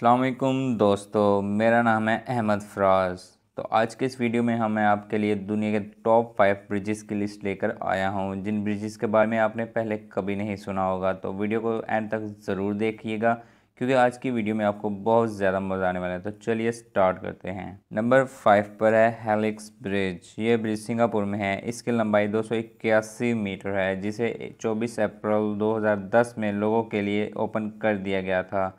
अल्लाम दोस्तों मेरा नाम है अहमद फराज़ तो आज के इस वीडियो में हम मैं आपके लिए दुनिया के टॉप फाइव ब्रिजेस की लिस्ट लेकर आया हूँ जिन ब्रिजेस के बारे में आपने पहले कभी नहीं सुना होगा तो वीडियो को एंड तक ज़रूर देखिएगा क्योंकि आज की वीडियो में आपको बहुत ज़्यादा मज़ा आने वाला है तो चलिए स्टार्ट करते हैं नंबर फाइव पर है हेलिक्स ब्रिज ये ब्रिज सिंगापुर में है इसकी लंबाई दो मीटर है जिसे 24 अप्रैल 2010 में लोगों के लिए ओपन कर दिया गया था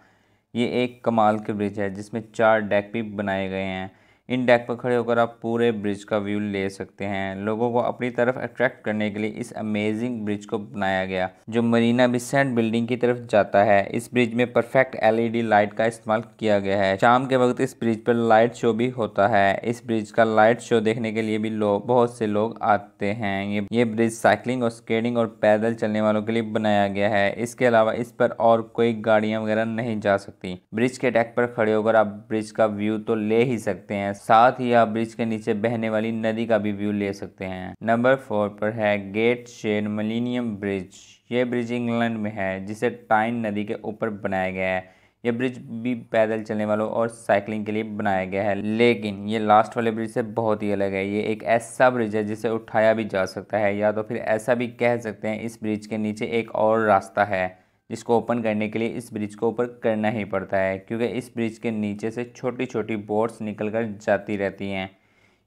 ये एक कमाल के ब्रिज है जिसमें चार डेक भी बनाए गए हैं इन डेक पर खड़े होकर आप पूरे ब्रिज का व्यू ले सकते हैं लोगों को अपनी तरफ अट्रैक्ट करने के लिए इस अमेजिंग ब्रिज को बनाया गया जो मरीना बिसेंट बिल्डिंग की तरफ जाता है इस ब्रिज में परफेक्ट एलईडी लाइट का इस्तेमाल किया गया है शाम के वक्त इस ब्रिज पर लाइट शो भी होता है इस ब्रिज का लाइट शो देखने के लिए भी लोग बहुत से लोग आते हैं ये ये ब्रिज साइकिलिंग और स्केटिंग और पैदल चलने वालों के लिए बनाया गया है इसके अलावा इस पर और कोई गाड़ियां वगैरह नहीं जा सकती ब्रिज के डेक पर खड़े होकर आप ब्रिज का व्यू तो ले ही सकते हैं हैं साथ ही आप ब्रिज के नीचे बहने वाली नदी का भी व्यू ले सकते हैं नंबर फोर पर है गेट शेन मलिनियम ब्रिज ये ब्रिज इंग्लैंड में है जिसे टाइन नदी के ऊपर बनाया गया है यह ब्रिज भी पैदल चलने वालों और साइकिलिंग के लिए बनाया गया है लेकिन ये लास्ट वाले ब्रिज से बहुत ही अलग है ये एक ऐसा ब्रिज है जिसे उठाया भी जा सकता है या तो फिर ऐसा भी कह सकते हैं इस ब्रिज के नीचे एक और रास्ता है इसको ओपन करने के लिए इस ब्रिज को ऊपर करना ही पड़ता है क्योंकि इस ब्रिज के नीचे से छोटी छोटी बोट्स निकल कर जाती रहती हैं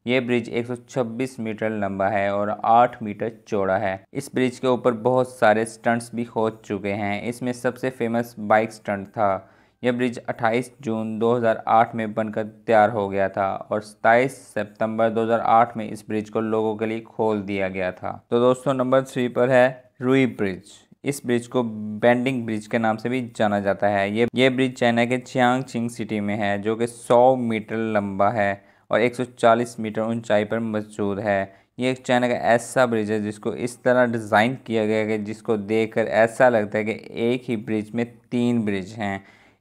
यह ब्रिज 126 मीटर लंबा है और 8 मीटर चौड़ा है इस ब्रिज के ऊपर बहुत सारे स्टंट्स भी हो चुके हैं इसमें सबसे फेमस बाइक स्टंट था यह ब्रिज 28 जून 2008 में बनकर तैयार हो गया था और 27 सितंबर 2008 में इस ब्रिज को लोगों के लिए खोल दिया गया था तो दोस्तों नंबर थ्री पर है रुई ब्रिज इस ब्रिज को बेंडिंग ब्रिज के नाम से भी जाना जाता है ये ये ब्रिज चाइना के चियांग चिंग सिटी में है जो कि 100 मीटर लंबा है और 140 मीटर ऊंचाई पर मौजूद है ये एक चाइना का ऐसा ब्रिज है जिसको इस तरह डिज़ाइन किया गया है कि जिसको देखकर ऐसा लगता है कि एक ही ब्रिज में तीन ब्रिज हैं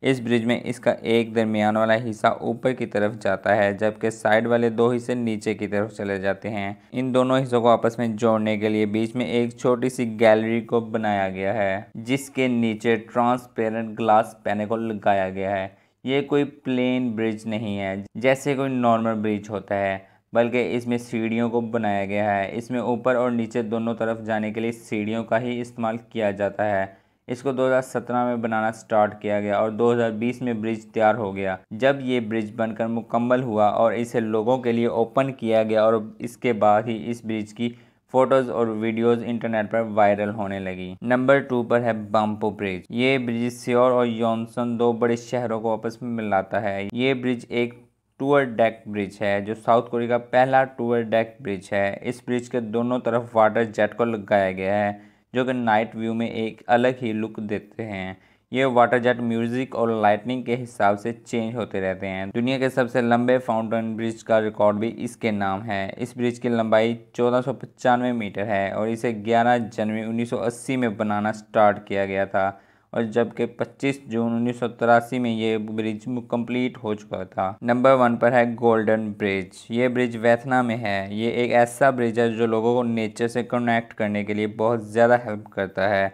इस ब्रिज में इसका एक दरमियान वाला हिस्सा ऊपर की तरफ जाता है जबकि साइड वाले दो हिस्से नीचे की तरफ चले जाते हैं इन दोनों हिस्सों को आपस में जोड़ने के लिए बीच में एक छोटी सी गैलरी को बनाया गया है जिसके नीचे ट्रांसपेरेंट ग्लास पैने को लगाया गया है ये कोई प्लेन ब्रिज नहीं है जैसे कोई नॉर्मल ब्रिज होता है बल्कि इसमें सीढ़ियों को बनाया गया है इसमें ऊपर और नीचे दोनों तरफ जाने के लिए सीढ़ियों का ही इस्तेमाल किया जाता है इसको 2017 में बनाना स्टार्ट किया गया और 2020 में ब्रिज तैयार हो गया जब ये ब्रिज बनकर मुकम्मल हुआ और इसे लोगों के लिए ओपन किया गया और इसके बाद ही इस ब्रिज की फोटोज और वीडियोस इंटरनेट पर वायरल होने लगी नंबर टू पर है बम्पो ब्रिज ये ब्रिज सियोर और यौनसन दो बड़े शहरों को आपस में मिलाता है ये ब्रिज एक टूअर डेक ब्रिज है जो साउथ कोरिया का पहला टूअर डेक ब्रिज है इस ब्रिज के दोनों तरफ वाटर जेट को लगाया गया है जो कि नाइट व्यू में एक अलग ही लुक देते हैं ये वाटर जेट म्यूजिक और लाइटनिंग के हिसाब से चेंज होते रहते हैं दुनिया के सबसे लंबे फाउंटेन ब्रिज का रिकॉर्ड भी इसके नाम है इस ब्रिज की लंबाई चौदह मीटर है और इसे 11 जनवरी 1980 में बनाना स्टार्ट किया गया था और जबकि 25 जून उन्नीस में ये ब्रिज कंप्लीट हो चुका था नंबर वन पर है गोल्डन ब्रिज ये ब्रिज वैथना में है ये एक ऐसा ब्रिज है जो लोगों को नेचर से कनेक्ट करने के लिए बहुत ज़्यादा हेल्प करता है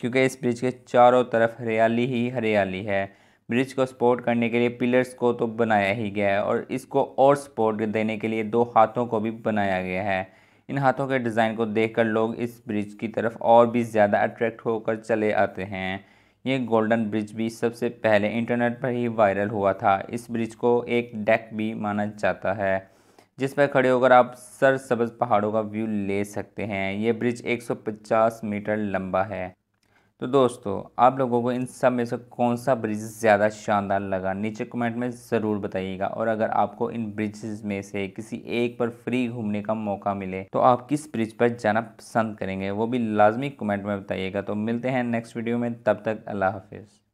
क्योंकि इस ब्रिज के चारों तरफ हरियाली ही हरियाली है ब्रिज को सपोर्ट करने के लिए पिलर्स को तो बनाया ही गया है और इसको और सपोर्ट देने के लिए दो हाथों को भी बनाया गया है इन हाथों के डिज़ाइन को देखकर लोग इस ब्रिज की तरफ और भी ज़्यादा अट्रैक्ट होकर चले आते हैं ये गोल्डन ब्रिज भी सबसे पहले इंटरनेट पर ही वायरल हुआ था इस ब्रिज को एक डेक भी माना जाता है जिस पर खड़े होकर आप सरसब्ज पहाड़ों का व्यू ले सकते हैं ये ब्रिज 150 मीटर लंबा है तो दोस्तों आप लोगों को इन सब में से कौन सा ब्रिज ज़्यादा शानदार लगा नीचे कमेंट में ज़रूर बताइएगा और अगर आपको इन ब्रिजेस में से किसी एक पर फ्री घूमने का मौका मिले तो आप किस ब्रिज पर जाना पसंद करेंगे वो भी लाजमी कमेंट में बताइएगा तो मिलते हैं नेक्स्ट वीडियो में तब तक अल्लाह हाफिज़